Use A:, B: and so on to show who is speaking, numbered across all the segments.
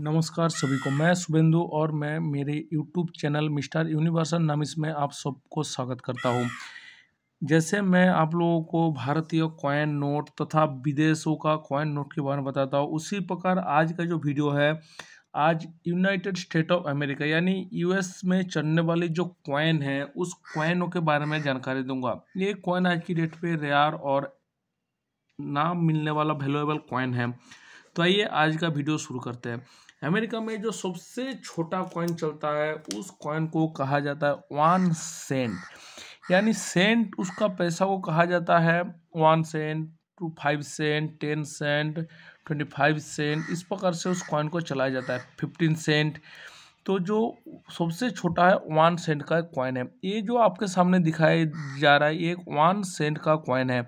A: नमस्कार सभी को मैं शुभेंदु और मैं मेरे यूट्यूब चैनल मिस्टर यूनिवर्सल नामिस में आप सबको स्वागत करता हूँ जैसे मैं आप लोगों को भारतीय कॉइन नोट तथा विदेशों का कॉइन नोट के बारे में बताता हूँ उसी प्रकार आज का जो वीडियो है आज यूनाइटेड स्टेट ऑफ अमेरिका यानी यूएस में चलने वाली जो कॉइन है उस कॉइनों के बारे में जानकारी दूंगा ये कॉइन आज की डेट पे रेयर और नाम मिलने वाला वैल्यूएबल कॉइन है तो आइए आज का वीडियो शुरू करते हैं अमेरिका में जो सबसे छोटा कॉइन चलता है उस कॉइन को कहा जाता है वन सेंट यानी सेंट उसका पैसा को कहा जाता है one cent to five cent ten cent twenty five cent इस प्रकार से उस कॉइन को चलाया जाता है फिफ्टीन सेंट तो जो सबसे छोटा है वन सेंट का कॉइन है ये जो आपके सामने दिखाया जा रहा है ये एक वन सेंट का कॉइन है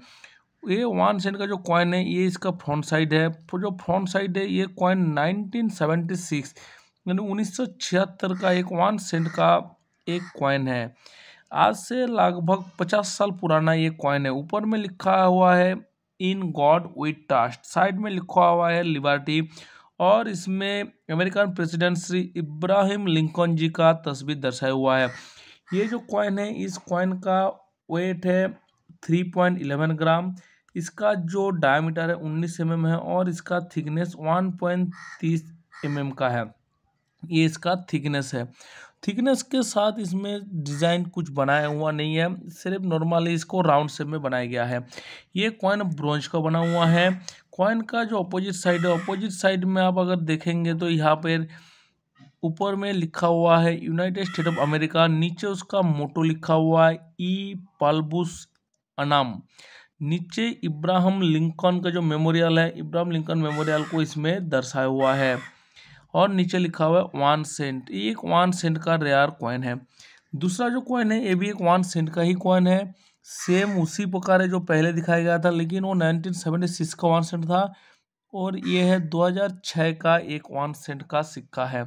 A: ये वन सेंट का जो कॉइन है ये इसका फ्रंट साइड है जो फ्रंट साइड है ये कॉइन 1976 यानी 1976 का एक वन सेंट का एक कॉइन है आज से लगभग पचास साल पुराना ये कॉइन है ऊपर में लिखा हुआ है in God with trust side में लिखा हुआ है लिबर्टी और इसमें American president Shri Abraham Lincoln ji का तस्वीर दर्शाया हुआ है ये जो कॉइन है इस कॉइन का वेट है थ्री पॉइंट इलेवन ग्राम इसका जो डायमीटर है उन्नीस एम mm है और इसका थिकनेस वन पॉइंट तीस एम mm एम का है ये इसका थिकनेस है थिकनेस के साथ इसमें डिज़ाइन कुछ बनाया हुआ नहीं है सिर्फ नॉर्मली इसको राउंड शेप में बनाया गया है ये कॉइन ब्रॉन्ज का बना हुआ है कॉइन का जो अपोजिट साइड है अपोजिट साइड में आप अगर देखेंगे तो यहाँ पर ऊपर में लिखा हुआ है यूनाइटेड स्टेट ऑफ अमेरिका नीचे उसका मोटो लिखा हुआ है ई पालबुस अनाम नीचे इब्राहम लिंकन का जो मेमोरियल है इब्राहम लिंकन मेमोरियल को इसमें दर्शाया हुआ है और नीचे लिखा हुआ है वन सेंट ये एक वन सेंट का रेयर कॉइन है दूसरा जो कॉइन है ये भी एक वन सेंट का ही कॉइन है सेम उसी प्रकार है जो पहले दिखाया गया था लेकिन वो नाइनटीन सेवेंटी सिक्स का वन सेंट था और ये है दो हज़ार छः का एक वन सेंट का सिक्का है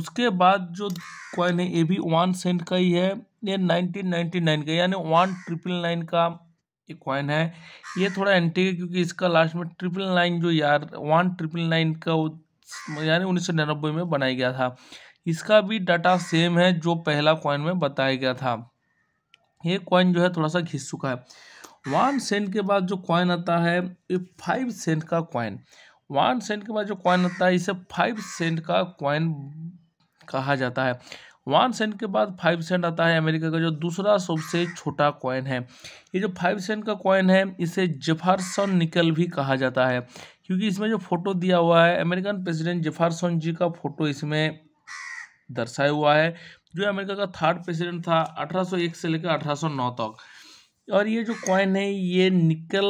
A: उसके बाद जो कॉइन है ये भी वन सेंट का ही है ये नाइनटीन नाइनटी नाइन का यानी वन ट्रिपल नाइन का ये कॉइन है ये थोड़ा एंटी है क्योंकि इसका लास्ट में ट्रिपल नाइन जो यार वन ट्रिपल नाइन का यानी उन्नीस सौ निन्यानबे में बनाया गया था इसका भी डाटा सेम है जो पहला कॉइन में बताया गया था ये कॉइन जो है थोड़ा सा घिस चुका है वन सेंट के बाद जो कॉइन आता है ये फाइव सेंट का कॉइन वन सेंट के बाद जो कॉइन आता है इसे फाइव सेंट का कॉइन कहा जाता है वन सेंट के बाद फाइव सेंट आता है अमेरिका का जो दूसरा सबसे छोटा कॉइन है ये जो फाइव सेंट का कॉइन है इसे जेफारसन निकल भी कहा जाता है क्योंकि इसमें जो फोटो दिया हुआ है अमेरिकन प्रेसिडेंट जेफारसन जी का फोटो इसमें दर्शाया हुआ है जो अमेरिका का थर्ड प्रेसिडेंट था 1801 से लेकर अठारह तक और ये जो कॉइन है ये निकल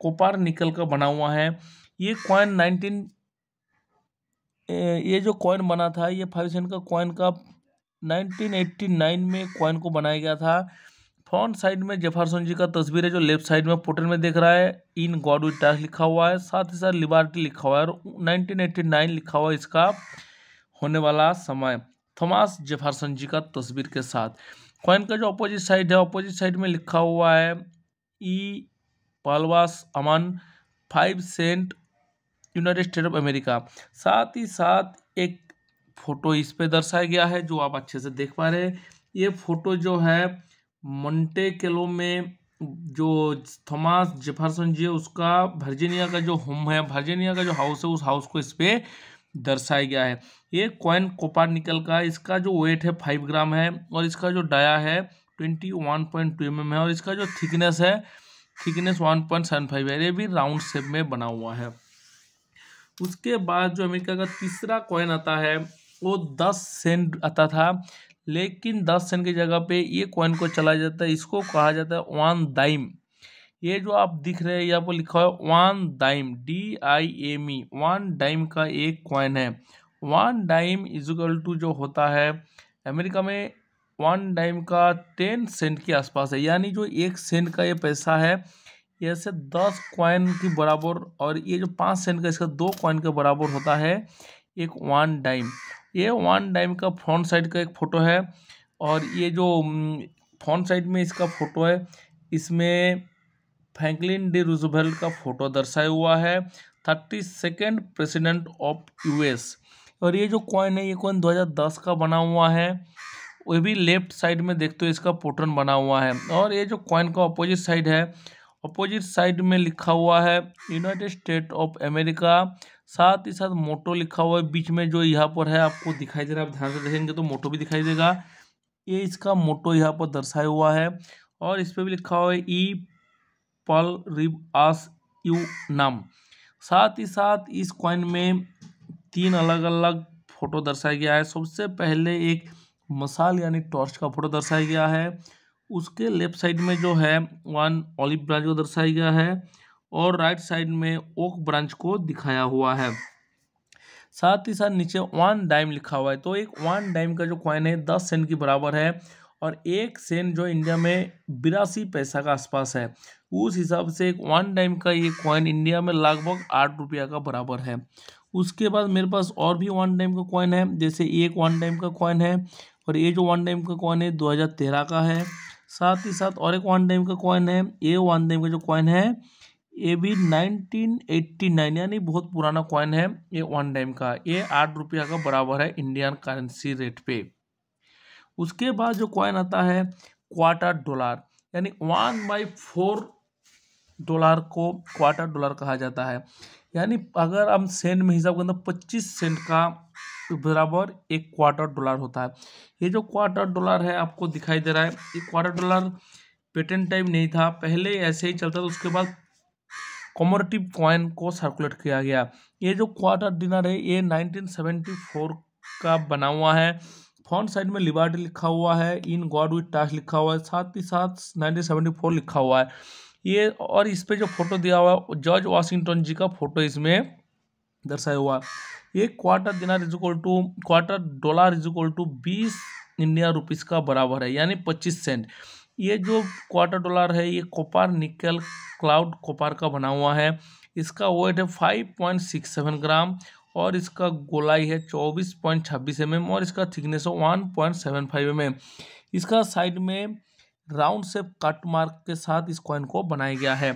A: कोपार निकल का बना हुआ है ये कॉइन नाइनटीन ये जो कॉइन बना था ये फाइव सेंट का कॉइन का 1989 में कॉइन को बनाया गया था फ्रंट साइड में जेफरसन जी का तस्वीर है जो लेफ्ट साइड में पोर्टल में देख रहा है इन गॉड विथ टैक्स लिखा हुआ है साथ ही साथ लिबर्टी लिखा हुआ है और 1989 लिखा हुआ है इसका होने वाला समय थॉमस जेफरसन जी का तस्वीर के साथ कॉइन का जो अपोजिट साइड है अपोजिट साइड में लिखा हुआ है ई पालवास अमन five cent United State of America साथ ही साथ एक फ़ोटो इस पे दर्शाया गया है जो आप अच्छे से देख पा रहे हैं ये फ़ोटो जो है मंटे केलो में जो थॉमस जेफरसन जी उसका वर्जीनिया का जो होम है वर्जीनिया का जो हाउस है उस हाउस को इस पर दर्शाया गया है ये कॉइन कोपार निकल का इसका जो वेट है फाइव ग्राम है और इसका जो डाया है twenty one point two M है और इसका जो थिकनेस है thickness one point seven five है ये भी राउंड शेप में बना हुआ है उसके बाद जो अमेरिका का तीसरा कॉइन आता है वो दस सेंट आता था लेकिन दस सेंट की जगह पे ये कॉइन को चलाया जाता है इसको कहा जाता है वन दाइम ये जो आप दिख रहे हैं यहाँ पर लिखा है one dime D I M E one dime का एक कॉइन है वन डाइम इजिकल टू जो होता है अमेरिका में वन डाइम का टेन सेंट के आसपास है यानी जो एक सेंट का ये पैसा है ऐसे से दस कॉइन के बराबर और ये जो पाँच सेंट का इसका दो कॉइन के बराबर होता है एक वन डाइम ये वन डाइम का फ्रंट साइड का एक फ़ोटो है और ये जो फ्रंट mm, साइड में इसका फ़ोटो है इसमें फ्रैंकलिन डी रूजवेल्ट का फ़ोटो दर्शाया हुआ है thirty second president of US और ये जो कॉइन है ये कॉइन 2010 का बना हुआ है वो भी लेफ्ट साइड में देखते हो इसका पोर्टन बना हुआ है और ये जो कॉइन का अपोजिट साइड है अपोजिट साइड में लिखा हुआ है यूनाइटेड स्टेट ऑफ अमेरिका साथ ही साथ मोटो लिखा हुआ है बीच में जो यहाँ पर है आपको दिखाई दे रहा है आप ध्यान से देखेंगे तो मोटो भी दिखाई देगा ये इसका मोटो यहाँ पर दर्शाया हुआ है और इस पर भी लिखा हुआ है ई पल रिब आस यू नाम साथ ही साथ इस क्वाइन में तीन अलग अलग फोटो दर्शाया गया है सबसे पहले एक मसाल यानी टॉर्च का फोटो दर्शाया गया है उसके लेफ्ट साइड में जो है वन ऑलिव ब्रांच को दर्शाया गया है और राइट साइड में ओक ब्रांच को दिखाया हुआ है साथ ही साथ नीचे वन डाइम लिखा हुआ है तो एक वन डाइम का जो कॉइन है दस सेंट के बराबर है और एक सेंट जो इंडिया में बिरासी पैसा का आसपास है उस हिसाब से एक वन टाइम का ये कॉइन इंडिया में लगभग आठ रुपया का बराबर है उसके बाद मेरे पास और भी वन टाइम का कॉइन है जैसे एक वन टाइम का कॉइन है और ये जो वन टाइम का कॉइन है तेरह का है साथ ही साथ और एक वन डेम का कॉइन है ए वन डेम का जो कॉइन है ये भी 1989 यानी बहुत पुराना कॉइन है ये वन टाइम का ये आठ रुपया का बराबर है इंडियन करेंसी रेट पे उसके बाद जो कॉइन आता है क्वार्टर डॉलर यानी वन बाई फोर डॉलर को क्वार्टर डॉलर कहा जाता है यानी अगर हम सेंट में हिसाब करते तो पच्चीस सेंट का बराबर एक क्वार्टर डॉलर होता है ये जो क्वार्टर डॉलर है आपको दिखाई दे रहा है ये क्वार्टर डॉलर पेटेंट टाइप नहीं था पहले ऐसे ही चलता था उसके बाद कॉमोरेटिव कॉइन को सर्कुलेट किया गया ये जो क्वार्टर डिनर है ये 1974 का बना हुआ है फ्रंट साइड में लिबर्टी लिखा हुआ है इन गॉड विथ टास्क लिखा हुआ है साथ ही साथ नाइनटीन लिखा हुआ है ये और इस पर जो फोटो दिया हुआ है जॉर्ज वाशिंगटन जी का फोटो इसमें दर्शाया हुआ ये क्वार्टर दिनार is equal to quarter dollar is equal to बीस इंडिया रुपीज़ का बराबर है यानी पच्चीस सेंट ये जो क्वार्टर डॉलर है ये कोपार निकल क्लाउड कोपार का बना हुआ है इसका वेट है five point six seven gram और इसका गोलाई है चौबीस पॉइंट छब्बीस एम mm एम और इसका थिकनेस है one point seven five M M इसका साइड में राउंड शेप कट मार्क के साथ इस कॉइन को बनाया गया है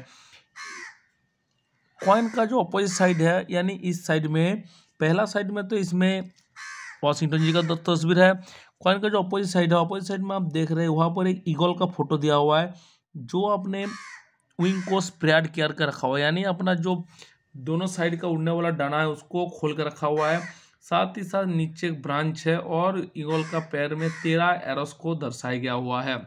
A: कॉइन का जो अपोजिट साइड है यानी इस साइड में पहला साइड में तो इसमें वॉशिंगटन जी का तो तस्वीर है कॉइन का जो अपोजिट साइड है अपोजिट साइड में आप देख रहे हैं वहाँ पर एक ईगल का फोटो दिया हुआ है जो आपने विंग को स्प्रेड केयर कर रखा हुआ है यानी अपना जो दोनों साइड का उड़ने वाला डाना है उसको खोल कर रखा हुआ है साथ ही साथ नीचे एक ब्रांच है और ईगोल का पैर में तेरह एरोस को दर्शाया गया हुआ है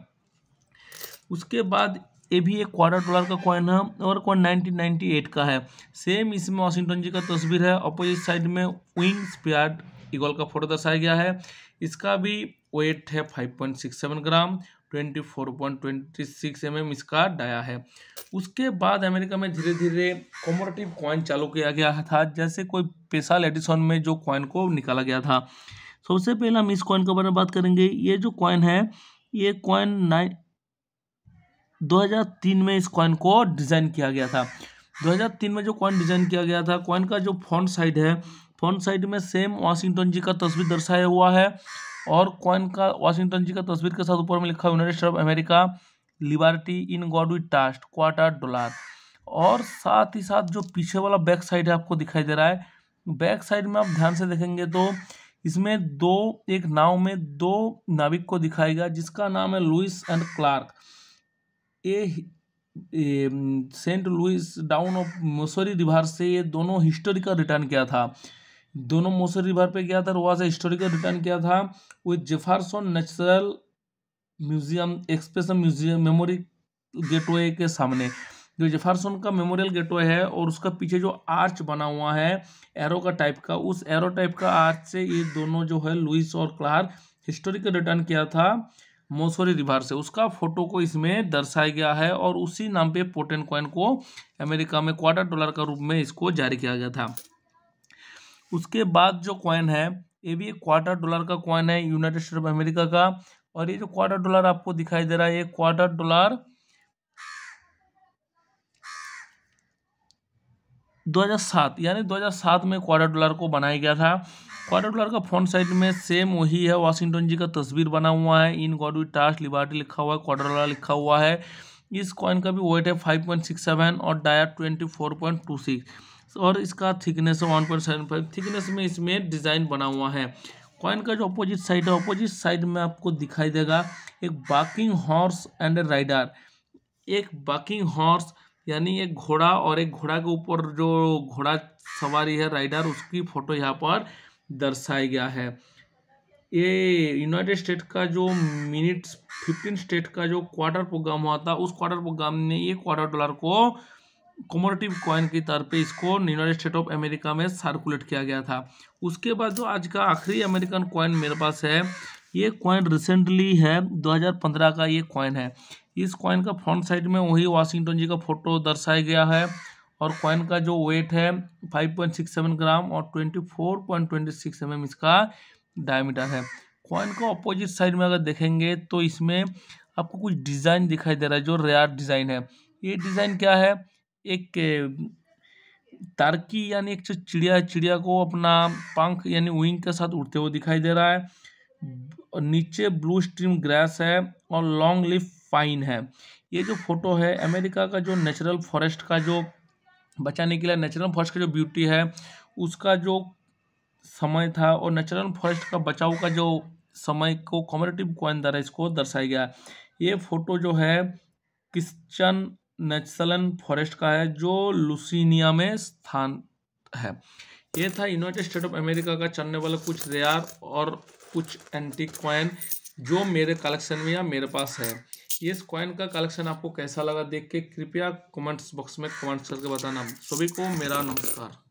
A: उसके बाद ये भी एक क्वार्टर डॉलर का कॉइन है और कॉइन 1998 का है सेम इसमें वाशिंगटन जी का तस्वीर है अपोजिट साइड में विंग स्पेयर ईगल का फोटो दर्शाया गया है इसका भी वेट है 5.67 ग्राम 24.26 एमएम इसका डाया है उसके बाद अमेरिका में धीरे धीरे कॉमोरेटिव कॉइन चालू किया गया था जैसे कोई स्पेशल एडिशन में जो कॉइन को निकाला गया था सबसे पहले हम इस कॉइन के बारे में बात करेंगे ये जो कॉइन है ये कॉइन नाइन 2003 में इस कॉइन को डिज़ाइन किया गया था 2003 में जो कॉइन डिज़ाइन किया गया था कॉइन का जो फ्रंट साइड है फ्रंट साइड में सेम वाशिंगटन जी का तस्वीर दर्शाया हुआ है और कॉइन का वाशिंगटन जी का तस्वीर के साथ ऊपर में लिखा United State of America liberty in God with trust quarter dollar और साथ ही साथ जो पीछे वाला बैक साइड है आपको दिखाई दे रहा है बैक साइड में आप ध्यान से देखेंगे तो इसमें दो एक नाव में दो नाविक को दिखाएगा जिसका नाम है लुइस एंड क्लार्क ये saint Louis down of Missouri river से ये दोनों हिस्टोरिकल रिटर्न किया था दोनों मोसरी रिवर पे गया था वहाँ से हिस्टोरिकल रिटर्न किया था with Jefferson natural museum expression museum memory gateway के सामने जो जेफारसन का मेमोरियल गेटवे है और उसका पीछे जो आर्च बना हुआ है एरो का टाइप का उस एरो टाइप का आर्च से ये दोनों जो है लुइस और क्लार हिस्टोरिकल रिटर्न किया था मोसोरी रिवर से उसका फोटो को इसमें दर्शाया गया है और उसी नाम पे पोटेन कॉइन को अमेरिका में क्वार्टर डॉलर का रूप में इसको जारी किया गया था उसके बाद जो कॉइन है ये भी एक क्वार्टर डॉलर का कॉइन है यूनाइटेड स्टेट ऑफ अमेरिका का और ये जो क्वार्टर डॉलर आपको दिखाई दे रहा है ये क्वार्टर डॉलर 2007 यानी 2007 में क्वार्टर डॉलर को बनाया गया था क्वाड्रट का फ्रंट साइड में सेम वही है वाशिंगटन जी का तस्वीर बना हुआ है in God with trust liberty लिखा हुआ है क्वाड्रट लिखा हुआ है इस कॉइन का भी वेट है फाइव पॉइंट सिक्स सेवन और डायर twenty four point two six और इसका थिकनेस है one point seven five thickness में इसमें डिज़ाइन बना हुआ है कॉइन का जो अपोजिट साइड है अपोजिट साइड में आपको दिखाई देगा एक बाकिंग हॉर्स एंड राइडर एक बाकिंग हॉर्स यानी एक घोड़ा और एक घोड़ा के ऊपर जो घोड़ा सवारी है राइडर उसकी फोटो यहाँ पर दर्शाया गया है ये यूनाइटेड स्टेट का जो मिनट्स फिफ्टीन स्टेट का जो क्वार्टर प्रोग्राम हुआ था उस क्वार्टर प्रोग्राम ने ये क्वार्टर डॉलर को कमोडिटिव कॉइन के तौर पे इसको यूनाइटेड स्टेट ऑफ अमेरिका में सर्कुलेट किया गया था उसके बाद जो आज का आखिरी अमेरिकन कॉइन मेरे पास है ये कॉइन रिसेंटली है 2015 का ये कॉइन है इस कॉइन का फ्रंट साइड में वही वाशिंगटन जी का फोटो दर्शाया गया है और कॉइन का जो वेट है 5.67 ग्राम और 24.26 एम mm इसका डायमीटर है कॉइन का अपोजिट साइड में अगर देखेंगे तो इसमें आपको कुछ डिज़ाइन दिखाई दे रहा है जो रेयर डिज़ाइन है ये डिज़ाइन क्या है एक तारकी यानी एक चिड़िया है चिड़िया को अपना पंख यानी विंग के साथ उड़ते हुए दिखाई दे रहा है और नीचे ब्लू स्ट्रीम ग्रास है और लॉन्ग लिफ फाइन है ये जो फोटो है अमेरिका का जो नेचुरल फॉरेस्ट का जो बचाने के लिए नेचुरल फॉरेस्ट का जो ब्यूटी है उसका जो समय था और नेचुरल फॉरेस्ट का बचाव का जो समय को कॉमरेटिव कॉइन द्वारा इसको दर्शाया गया ये फोटो जो है क्रिश्चन नेचुरल फॉरेस्ट का है जो लुसिनिया में स्थान है ये था यूनाइटेड स्टेट ऑफ अमेरिका का चलने वाला कुछ रेयर और कुछ एंटी कॉइन जो मेरे कलेक्शन में या मेरे पास है ये yes, कॉइन का कलेक्शन आपको कैसा लगा देख के कृपया कमेंट्स बॉक्स में कमेंट्स करके बताना सभी को मेरा नमस्कार